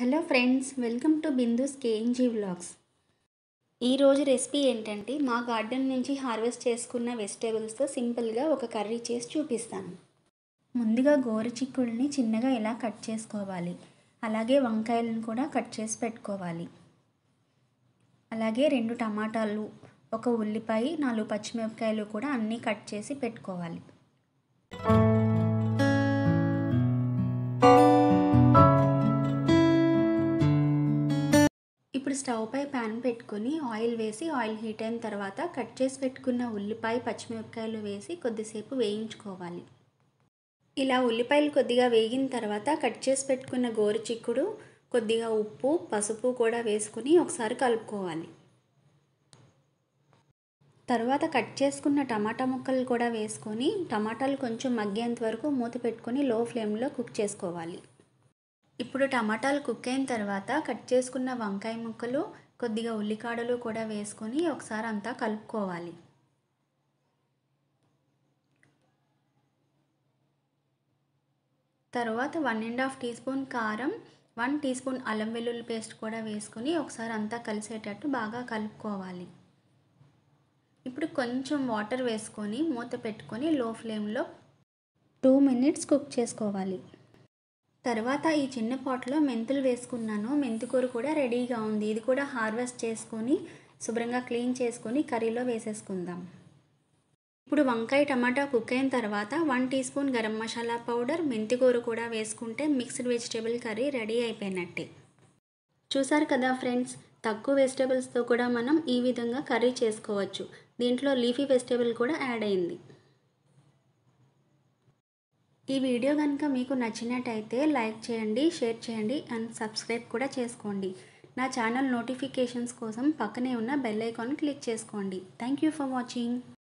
hello friends welcome to Bindu's KNG blogs ఈరోజు recipe ఏంటంటే మా గార్డెన్ నుంచి హార్వెస్ట్ చేసుకున్న వెజిటేబుల్స్తో సింపుల్గా ఒక కర్రీ చేసి చూపిస్తాను ముందుగా గోరు చిక్కుల్ని చిన్నగా ఇలా కట్ చేసుకోవాలి అలాగే వంకాయలను కూడా కట్ చేసి పెట్టుకోవాలి అలాగే రెండు టమాటాలు ఒక ఉల్లిపాయ నాలుగు పచ్చిమిరపకాయలు కూడా అన్నీ కట్ చేసి పెట్టుకోవాలి ఇప్పుడు స్టవ్ పై ప్యాన్ పెట్టుకుని ఆయిల్ వేసి ఆయిల్ హీట్ అయిన తర్వాత కట్ చేసి పెట్టుకున్న ఉల్లిపాయ పచ్చిమిరపకాయలు వేసి కొద్దిసేపు వేయించుకోవాలి ఇలా ఉల్లిపాయలు కొద్దిగా వేగిన తర్వాత కట్ చేసి పెట్టుకున్న గోరు చిక్కుడు కొద్దిగా ఉప్పు పసుపు కూడా వేసుకుని ఒకసారి కలుపుకోవాలి తర్వాత కట్ చేసుకున్న టమాటా ముక్కలు కూడా వేసుకొని టమాటాలు కొంచెం మగ్గేంత వరకు మూత పెట్టుకొని లో ఫ్లేమ్లో కుక్ చేసుకోవాలి ఇప్పుడు టమాటాలు కుక్ అయిన తర్వాత కట్ చేసుకున్న వంకాయ ముక్కలు కొద్దిగా ఉల్లికాడలు కూడా వేసుకొని ఒకసారి అంతా కలుపుకోవాలి తర్వాత one and half teaspoon కారం వన్ టీ స్పూన్ అల్లం వెల్లుల్లి పేస్ట్ కూడా వేసుకొని ఒకసారి అంతా కలిసేటట్టు బాగా కలుపుకోవాలి ఇప్పుడు కొంచెం వాటర్ వేసుకొని మూత పెట్టుకొని లో ఫ్లేమ్లో టూ మినిట్స్ కుక్ చేసుకోవాలి తర్వాత ఈ చిన్న పాట్లో మెంతులు వేసుకున్నాను మెంతికూర కూడా రెడీగా ఉంది ఇది కూడా హార్వెస్ట్ చేసుకొని శుభ్రంగా క్లీన్ చేసుకొని కర్రీలో వేసేసుకుందాం ఇప్పుడు వంకాయ టమాటా కుక్ అయిన తర్వాత one teaspoon garam masala powder మెంతికూర కూడా వేసుకుంటే మిక్స్డ్ వెజిటేబుల్ కర్రీ రెడీ అయిపోయినట్టే చూసారు కదా ఫ్రెండ్స్ తక్కువ వెజిటేబుల్స్తో కూడా మనం ఈ విధంగా కర్రీ చేసుకోవచ్చు దీంట్లో లీఫీ వెజిటేబుల్ కూడా యాడ్ అయింది ఈ వీడియో కనుక మీకు నచ్చినట్టయితే లైక్ చేయండి షేర్ చేయండి అండ్ సబ్స్క్రైబ్ కూడా చేసుకోండి నా ఛానల్ నోటిఫికేషన్స్ కోసం పక్కనే ఉన్న బెల్ ఐకాన్ క్లిక్ చేసుకోండి థ్యాంక్ యూ ఫర్ వాచింగ్